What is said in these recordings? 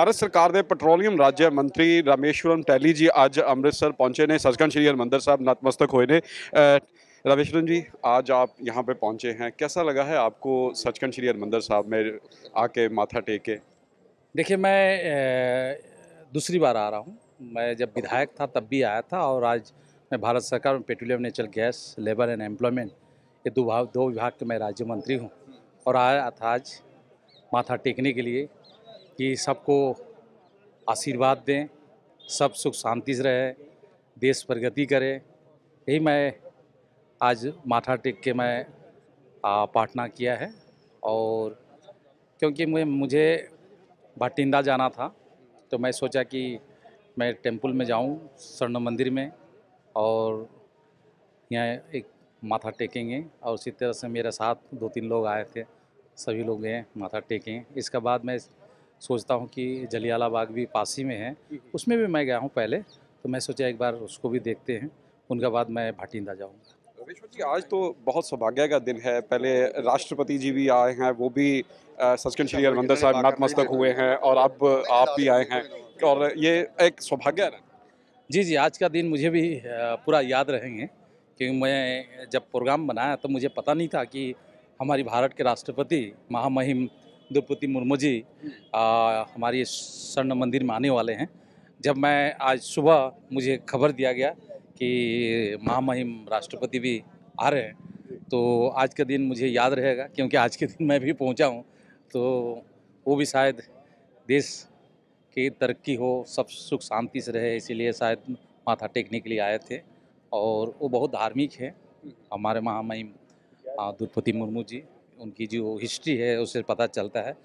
भारत सरकार के पेट्रोलीयम राज्य मंत्री रामेश्वरम टैली जी अज अमृतसर पहुँचे ने सचखंड श्री हरिमंदर साहब नतमस्तक हुए ने रामेश्वरम जी आज आप यहाँ पे पहुँचे हैं कैसा लगा है आपको सचखंड श्री हरिमंदर साहब में आके माथा टेक के देखिए मैं दूसरी बार आ रहा हूँ मैं जब विधायक था तब भी आया था और आज मैं भारत सरकार में petroleum natural gas labour and employment ये दो भाव दो विभाग के मैं राज्य मंत्री हूँ और आया था आज माथा टेकने के लिए कि सबको आशीर्वाद दें सब सुख शांति से रहे देश प्रगति करे यही मैं आज माथा टेक के मैं पाटना किया है और क्योंकि मुझे मुझे भटिंदा जाना था तो मैं सोचा कि मैं टेम्पल में जाऊं स्वर्ण मंदिर में और यहाँ एक माथा टेकेंगे और इसी तरह से मेरे साथ दो तीन लोग आए थे सभी लोग गए माथा टेकें इसके बाद मैं सोचता हूँ कि जलियाला बाग भी पासी में है उसमें भी मैं गया हूँ पहले तो मैं सोचा एक बार उसको भी देखते हैं उनके बाद मैं भाटिंदा जाऊँगा रमेश्वर जी आज तो बहुत सौभाग्य का दिन है पहले राष्ट्रपति जी भी आए हैं वो भी सचखंड श्री हरिमंदर साहब नतमस्तक हुए हैं और अब आप भी आए हैं और ये एक सौभाग्य है जी जी आज का दिन मुझे भी पूरा याद रहेंगे क्योंकि मैं जब प्रोग्राम बनाया तो मुझे पता नहीं था कि हमारी भारत के राष्ट्रपति महामहिम द्रौपदी मुर्मू जी हमारी स्वर्ण मंदिर में आने वाले हैं जब मैं आज सुबह मुझे खबर दिया गया कि महामहिम राष्ट्रपति भी आ रहे हैं तो आज का दिन मुझे याद रहेगा क्योंकि आज के दिन मैं भी पहुंचा हूं तो वो भी शायद देश की तरक्की हो सब सुख शांति से रहे इसीलिए शायद माथा टेकने के लिए आए थे और वो बहुत धार्मिक हैं हमारे महामहिम द्रौपदी मुर्मू जी उनकी जो हिस्ट्री है उसे पता चलता है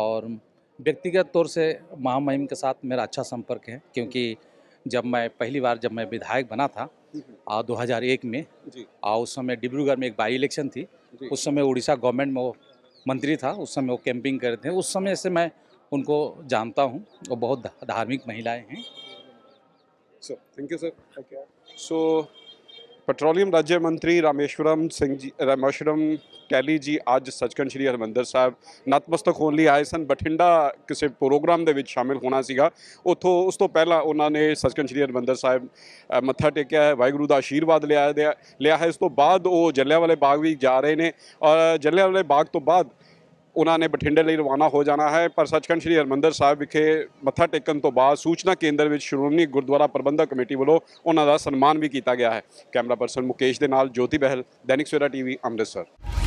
और व्यक्तिगत तौर से महामहिम के साथ मेरा अच्छा संपर्क है क्योंकि जब मैं पहली बार जब मैं विधायक बना था आ, 2001 में और उस समय डिब्रूगढ़ में एक बाई इलेक्शन थी उस समय उड़ीसा गवर्नमेंट में वो मंत्री था उस समय वो कैंपिंग कर रहे थे उस समय से मैं उनको जानता हूँ वो बहुत धार्मिक महिलाएँ हैं sir thank you sir so petroleum ਰਾਜ ਮੰਤਰੀ ਰਾਮੇਸ਼ਵਰਮ ਸਿੰਘ ਜੀ ਰਾਮੇਸ਼ਵਰਮ ਕੈਲੀ ਜੀ ਅੱਜ ਸਚਕਨ ਸ੍ਰੀ ਹਰਮੰਦਰ ਸਾਹਿਬ ਨਤਮਸਤਕ ਹੋਣ ਲਈ ਆਏ ਸਨ ਬਠਿੰਡਾ ਕਿਸੇ ਪ੍ਰੋਗਰਾਮ ਦੇ ਵਿੱਚ ਸ਼ਾਮਿਲ ਹੋਣਾ ਸੀਗਾ ਉਥੋਂ ਉਸ ਤੋਂ ਪਹਿਲਾਂ ਉਹਨਾਂ ਨੇ ਸਚਕਨ ਸ੍ਰੀ ਹਰਮੰਦਰ ਸਾਹਿਬ ਮੱਥਾ ਟੇਕਿਆ ਹੈ ਵਾਹਿਗੁਰੂ ਦਾ ਆਸ਼ੀਰਵਾਦ ਲਿਆ ਲਿਆ ਹੈ ਇਸ ਤੋਂ ਬਾਅਦ ਉਹ ਜੱਲਿਆਂਵਾਲੇ ਬਾਗ ਵੀ ਜਾ ਰਹੇ ਨੇ ਔਰ ਜੱਲਿਆਂਵਾਲੇ ਬਾਗ ਤੋਂ ਬਾਅਦ ਉਹਨਾਂ ਨੇ ਬਠਿੰਡੇ ਲਈ ਰਵਾਨਾ ਹੋ ਜਾਣਾ ਹੈ ਪਰ ਸੱਚਖੰਡ ਸ੍ਰੀ ਹਰਮੰਦਰ ਸਾਹਿਬ ਵਿਖੇ ਮੱਥਾ ਟੇਕਣ ਤੋਂ ਬਾਅਦ ਸੂਚਨਾ ਕੇਂਦਰ ਵਿੱਚ ਸ਼੍ਰੋਮਣੀ ਗੁਰਦੁਆਰਾ ਪ੍ਰਬੰਧਕ ਕਮੇਟੀ ਵੱਲੋਂ ਉਹਨਾਂ ਦਾ ਸਨਮਾਨ ਵੀ ਕੀਤਾ ਗਿਆ ਹੈ ਕੈਮਰਾ ਪਰਸਨ ਮੁਕੇਸ਼ ਦੇ ਨਾਲ ਜੋਤੀ ਬਹਿਲ ਦੈਨਿਕ ਸਵੇਰਾ ਟੀਵੀ ਅੰਮ੍ਰਿਤਸਰ